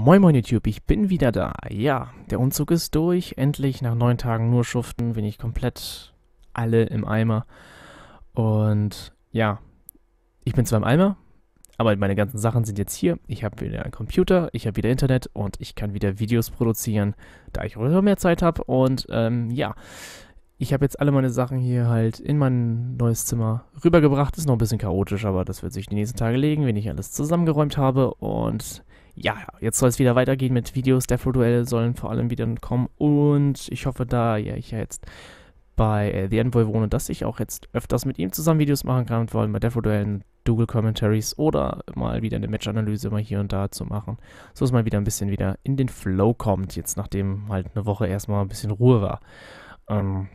Moin Moin YouTube, ich bin wieder da. Ja, der Umzug ist durch. Endlich nach neun Tagen nur schuften bin ich komplett alle im Eimer. Und ja, ich bin zwar im Eimer, aber meine ganzen Sachen sind jetzt hier. Ich habe wieder einen Computer, ich habe wieder Internet und ich kann wieder Videos produzieren, da ich auch mehr Zeit habe. Und ähm, ja, ich habe jetzt alle meine Sachen hier halt in mein neues Zimmer rübergebracht. Ist noch ein bisschen chaotisch, aber das wird sich die nächsten Tage legen, wenn ich alles zusammengeräumt habe. Und ja, jetzt soll es wieder weitergehen mit Videos. Der Duell sollen vor allem wieder kommen. Und ich hoffe, da ja, ich ja jetzt bei äh, The Envoy wohne, dass ich auch jetzt öfters mit ihm zusammen Videos machen kann und vor allem bei Death Duellen Double Commentaries oder mal wieder eine Match-Analyse mal hier und da zu machen. So dass man wieder ein bisschen wieder in den Flow kommt, jetzt nachdem halt eine Woche erstmal ein bisschen Ruhe war. Ähm,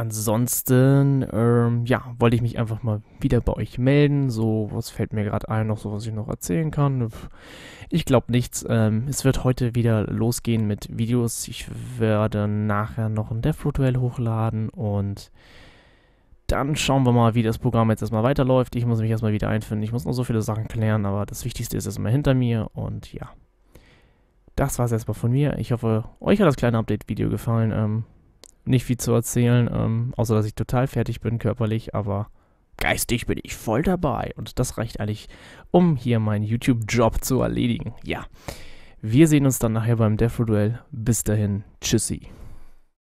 ansonsten, ähm, ja, wollte ich mich einfach mal wieder bei euch melden. So, was fällt mir gerade ein, noch so, was ich noch erzählen kann? Ich glaube nichts. Ähm, es wird heute wieder losgehen mit Videos. Ich werde nachher noch ein dev rotuell hochladen und dann schauen wir mal, wie das Programm jetzt erstmal weiterläuft. Ich muss mich erstmal wieder einfinden. Ich muss noch so viele Sachen klären, aber das Wichtigste ist erstmal hinter mir und ja. Das war es erstmal von mir. Ich hoffe, euch hat das kleine Update-Video gefallen. Ähm, nicht viel zu erzählen, ähm, außer dass ich total fertig bin körperlich, aber geistig bin ich voll dabei. Und das reicht eigentlich, um hier meinen YouTube-Job zu erledigen. Ja. Wir sehen uns dann nachher beim Defro-Duell. Bis dahin, tschüssi.